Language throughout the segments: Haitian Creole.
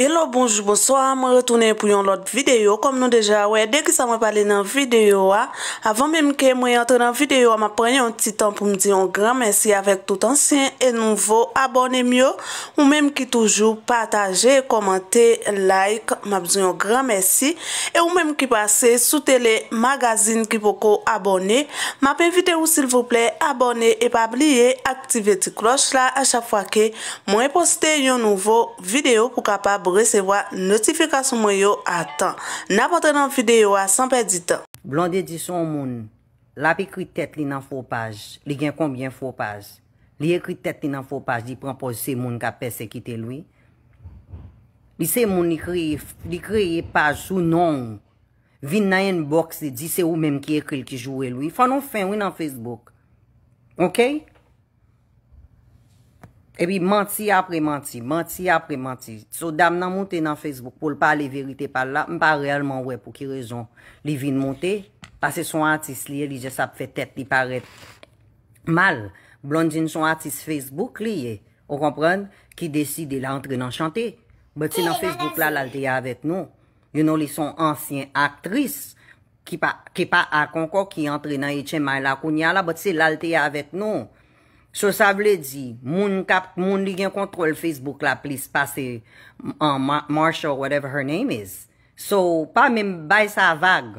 Hello, bonjou, bonsoir, mwen retounen pou yon lot videyo Kom nou deja, wey, dek ki sa mwen pale nan videyo wa Avan menm ke mwen yon tre nan videyo wa Mwen prene yon ti tan pou mwen diyon Gran mersi avek tout ansyen E nouvo abone myo Mwen menm ki toujou pataje Komente, like, mwen ap diyon Gran mersi E mwen menm ki pase sou tele Magazine ki poko abone Mwen ap evite ou sil vouple abone E pa bliye aktive ti kloch la A chak fwa ke mwen poste Yon nouvo videyo pou kapab Resevo a notifikasyon mwen yo a tan. Na potre nan fideyo a san perdi tan. Blonde di son moun. La pe kri tet li nan fo page. Li gen konbyen fo page. Li ekri tet li nan fo page. Di pranpo se moun ka persekite lwi. Li se moun li kriye page sou non. Vi nan en boxe di se ou menm ki ekri ki jowe lwi. Fanon fin wè nan Facebook. Ok? E pi manti apre manti, manti apre manti. So dam nan monte nan Facebook pou l pa le verite pal la, m pa realman we pou ki rezon. Li vin monte, pase son artist li, li jesa pfe tet li paret mal. Blondine son artist Facebook li ye, ou kompran, ki deside la entre nan chante. Bote se nan Facebook la lalte ya avet nou. Yo nou li son ansyen aktris, ki pa akonko ki entre nan etche may lakounia la, bote se lalte ya avet nou. So sa vle di, moun li gen kontrol Facebook la plis, pase um, Marshall, whatever her name is. So pa men bay sa avag.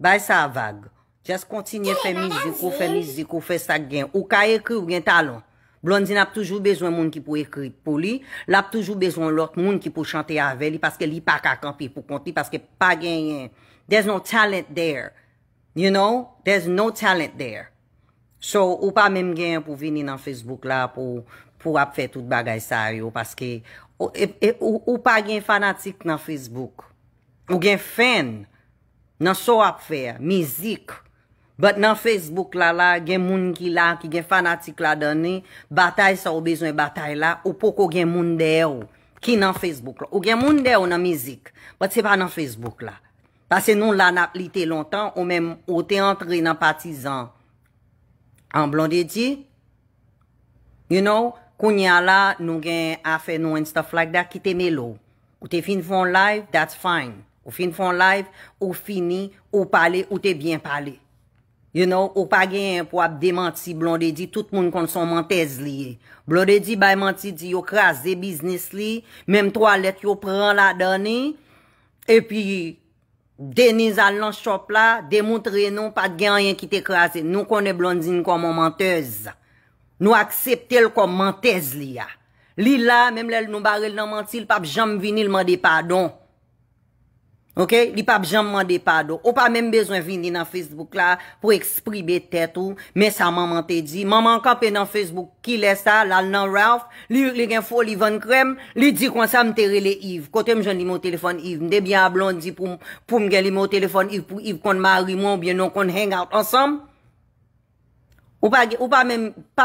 Bay sa avag. Just kontinye fè miziko, fè miziko, fè sa gen. Ou ka ekri ou gen talon. Blondine ap toujou bezwen moun ki pou ekri pou li. Lap toujou bezwen lot moun ki pou chante ave li paske li pa kakampi pou konti, paske pa genyen. There's no talent there. You know, there's no talent there. So, ou pa mèm gen pou vini nan Facebook la pou ap fè tout bagay sa yo. Paske, ou e, e, pa gen fanatik nan Facebook. Ou gen fan nan sou ap fè, mizik. Bat nan Facebook la la, gen moun ki la ki gen fanatik la danè, batay sa ou bezwen batay la, ou pou kon gen moun deyo ki nan Facebook la. Ou gen moun deyo nan mizik, bat se pa nan Facebook la. Paske nou la nap litè lontan, ou te antre nan patizan. An Blondie di, you know, kounya la nou gen afe nou en staf like da ki te melo. Ou te fin fon live, that's fine. Ou fin fon live, ou fini, ou pale, ou te bien pale. You know, ou pa gen pou ap demanti Blondie di, tout moun kon son mantez liye. Blondie di, bay manti di, yo kras de biznis li, mem toalet yo pran la dani, e pi... Deni zan lan chop la, demoutre nou pa gen yon ki te krasen. Nou konen blondin kon mantez. Nou akseptel kon mantez li ya. Li la, memle nou barel nan mantil, pap jam vini lman de padon. Ok, li pap janm mande pa do, ou pa menm bezwen vindi nan Facebook la pou ekspribe tetou, men sa maman te di, maman kapen nan Facebook ki lè sa, lal nan Ralph, li gen fo li van krem, li di kon sa mterre le Yves, kote m jen li mou telefon Yves, m debyan blondi pou m gen li mou telefon Yves pou Yves kon mari moun, bien non kon hangout ansam. Ou pa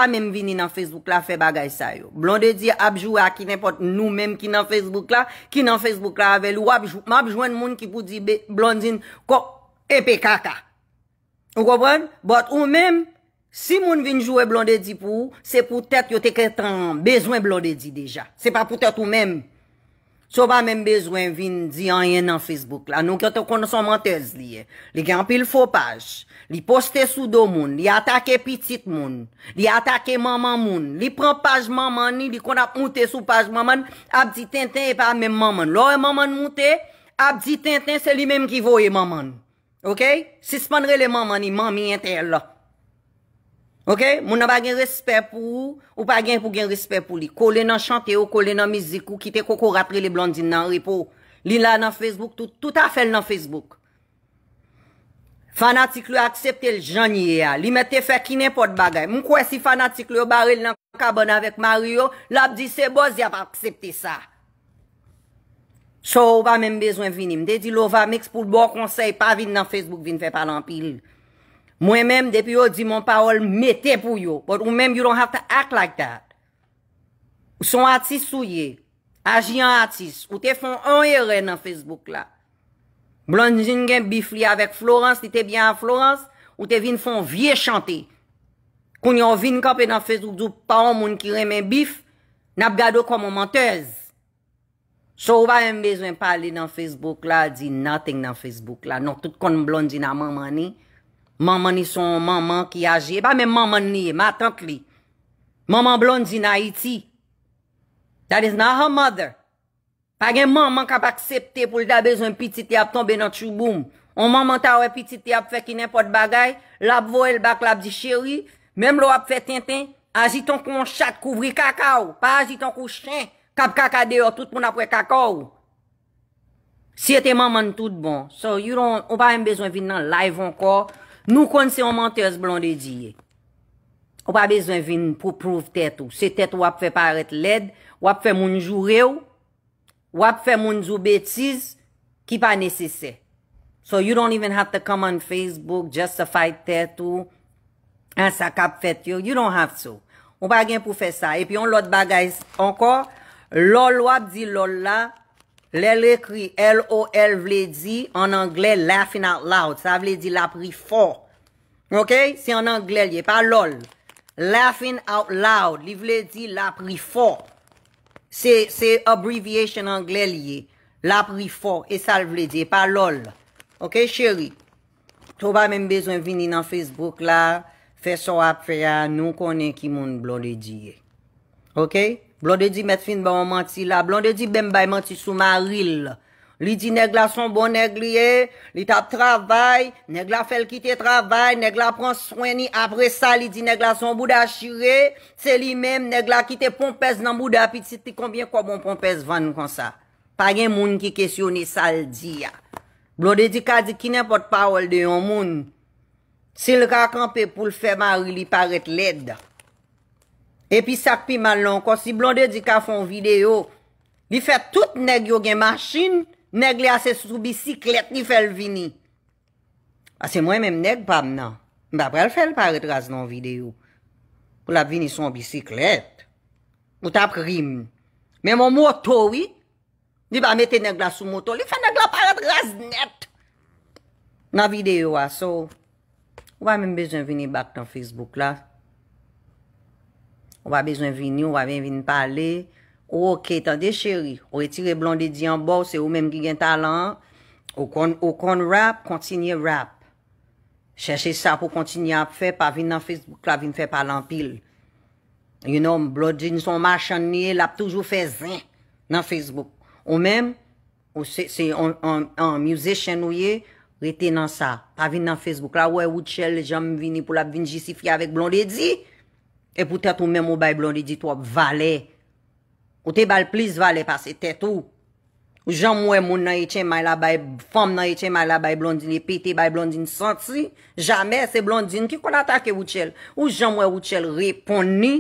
mèm vini nan Facebook la fe bagay sa yo. Blondedi apjou a ki nèpot nou mèm ki nan Facebook la, ki nan Facebook la avèl ou apjou. Mèm apjou an moun ki pou di blondin ko epe kaka. Ou kopwen? But ou mèm, si moun vinjou e blondedi pou, se pou tèt yo te ketan bezwen blondedi deja. Se pa pou tèt ou mèm. So ba men bezwen vin di an yen nan Facebook la. Nou kato kono son mentez li e. Li gampil fopaj. Li poste sou do moun. Li atake pitit moun. Li atake maman moun. Li pran page maman ni. Li kon ap moute sou page maman. Abdi tintin e pa men maman. Loi e maman moute. Abdi tintin se li menm ki voye maman. Ok? Sispandre le maman ni mami ente la. Ok? Moun nan ba gen respect pou ou pa gen pou gen respect pou li. Kole nan chante ou kole nan mizik ou kite koko rapre le blondine nan repo. Li la nan Facebook, tout a fel nan Facebook. Fanatik li a aksepte l janye a. Li me te fe kinen pot bagay. Moun kwen si fanatik li ou barel nan kaban avèk Mario, l ap di se boz ya pa aksepte sa. So ou pa men bezwen vinim. De di lo va mix pou l bo konsey pa vin nan Facebook, vin fe palan pil. Mwen menm depi yo di mon parol mette pou yo. But ou menm you don't have to act like that. Son artist sou ye. Aji an artist. Ou te fon onye re nan Facebook la. Blondine gen bif li avek Florence. Ti te bie an Florence. Ou te vin fon vie chante. Koun yo vin kapen nan Facebook. Dup paon moun ki remen bif. Nap gado kon mantez. So ou va yon bezwen pale nan Facebook la. Di nothing nan Facebook la. Non tout kon blondine a maman ni. Maman ni son maman ki aje. Pa men maman ni, ma tank li. Maman blonde zi na iti. That is not her mother. Pa gen maman kap aksepte pou li da bezon pitite ap tombe nan chou boum. On maman ta we pitite ap fe ki nenpot bagay. Lab vo el bak lab zi cheri. Mem lo ap fe tintin. Azi ton kon chat kouvri kaka ou. Pa azi ton kon chen. Kap kaka deyo tout pou napwe kaka ou. Si ete maman tout bon. So you don't... On pa rem bezon vin nan live anko. Nou kon se yon mantez blonde diye. Ou pa bezwen vin pou prouve tè tou. Se tè tou wap fe paret led, wap fe mounjou rew, wap fe mounjou betiz ki pa nesesè. So you don't even have to come on Facebook just to fight tè tou. An sa kap fet you, you don't have to. Ou pa gen pou fe sa. E pi yon lot bagay anko, lol wap di lol la. Lè lè kri L-O-L vle di en anglè laughing out loud. Sa vle di lapri for. Ok? Si en anglè liye. Pa lol. Laughing out loud. Li vle di lapri for. Se abbreviation anglè liye. Lapri for. E sa vle di. Pa lol. Ok chéri? Tou ba men bezwen vini nan Facebook la. Fè so apre ya nou konen ki moun blon li di ye. Ok? Blonde di met fin ba man ti la, blonde di bem bay man ti sou ma ril. Li di negla son bon negliye, li tap travay, negla fel kite travay, negla pran sweni, apre sa li di negla son bouda chire, se li mem negla kite pompes nan bouda apitit, ti konbyen kwa bon pompes van kon sa. Pa gen moun ki kesyon ni sal di ya. Blonde di ka di ki nepot pawel de yon moun. Se li ka kanpe pou l fe ma ril, li paret leda. Epi sakpi man lanko, si blonde di ka fon video, li fet tout neg yo gen maschin, neg li ase sou bisiklet, li fel vini. Ase mwen menm neg pab nan, mba prel fel paret raz nan video, pou la vini son bisiklet. Ou tap rim. Men mon moto wi, li ba mette neg la sou moto, li fe neg la paret raz net. Nan video aso, ou ba menm bejan vini bak tan Facebook la, Ou va bezwen vini, ou va ven vini pale. Ou oh, ok, tande cheri, ou etire blondedi an bo, se ou menm ki gen talan. Ou kon rap, kontinye rap. Cherche sa pou kontinye ap fe, pa vin nan Facebook la, vin fe palan pil. You know, mblo di, ni son machan niye, l ap toujou fe zin nan Facebook. Ou menm, ou se, se, on, on, on, musician ou ye, rete nan sa. Pa vin nan Facebook la, ou e wout chel, jom vini pou l ap vin jisifiye avik blondedi. E pou tet ou men mou bay blondi di to, valè. Ou te bal plis valè pa se tet ou. Ou jan mwen moun nan e chen may la bay, fom nan e chen may la bay blondini, pe te bay blondini santi, jamè se blondini ki kon atake woutchel. Ou jan mwen woutchel repon ni,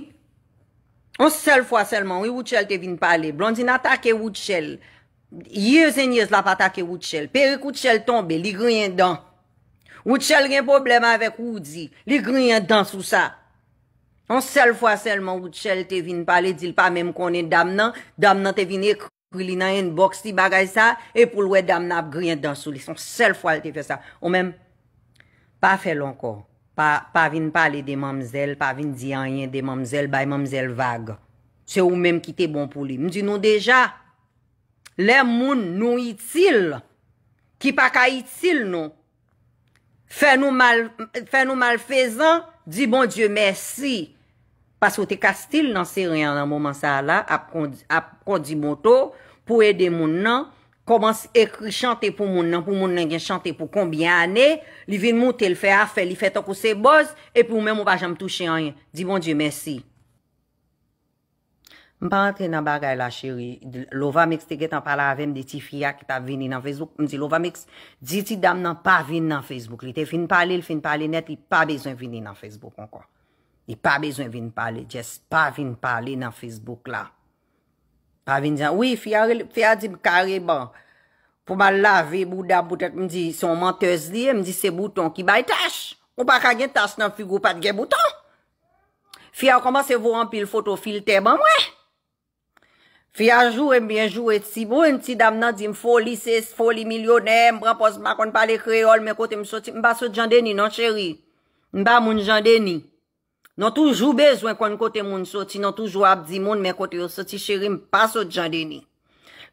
ou sel fwa selman, woutchel te vin pale, blondini atake woutchel, yez en yez la pa atake woutchel, pe rik woutchel tombe, li griyen dan. Woutchel gen problem avèk woutzi, li griyen dan sou sa. On sel fwa sel man wout chel te vin pale, dil pa menm konen dam nan, dam nan te vin ek kri li nan yen bok si bagay sa, e pou lwet dam nan ap griyen dan souli. On sel fwa te fe sa. Ou menm, pa fel anko, pa vin pale de mamzel, pa vin di anyen de mamzel, bay mamzel vage. Se ou menm ki te bon pou li. M di nou deja, le moun nou itil, ki pa ka itil nou, fe nou malfezan, di bon die mersi, Pas wote kastil nan se ryan nan mouman sa la, ap kondi moto, pou ede moun nan, komanse ekri chante pou moun nan, pou moun nan gen chante pou kombi ane, li vin moutel fe afe, li fetok ou se boz, epi ou men mou vajan m touche anye. Di moun Diyo, mersi. M pa rentre nan bagay la chiri, lova miks te get an pala avem de ti fiyak ta vini nan Facebook, m di lova miks, di ti dam nan pa vini nan Facebook, li te fin pali, li fin pali net, li pa bezon vini nan Facebook, m konkwa. I pa bezwen vin pale, jes, pa vin pale nan Facebook la. Pa vin djan, wii, fya di m kare ban, pou ma lave m ou da boutet, m di, son menteuse li, m di, se bouton ki bay tash. Ou pa kagen tash nan figou pat gen bouton. Fya koman se vou anpil fotofilte ban mwen. Fya jou embyen jou et si bon, ti dam nan di m foli, foli milyonè, m bran pos bakon pale kreol, me kote m soti, m ba soti jan deni nan cheri. M ba moun jan deni. Non toujou bezwen kon kote moun soti, non toujou abzi moun men kote yon soti, cherim, pa sot jan deni.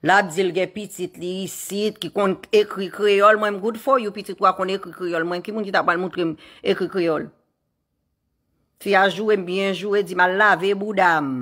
La abzi lge pitit li, sit, ki kon ekri kriyol, mwen m gout fo, yo pitit wakon ekri kriyol, mwen ki moun di tabal moutrim ekri kriyol. Fia jouem, byen jouem, di ma lave mou dam.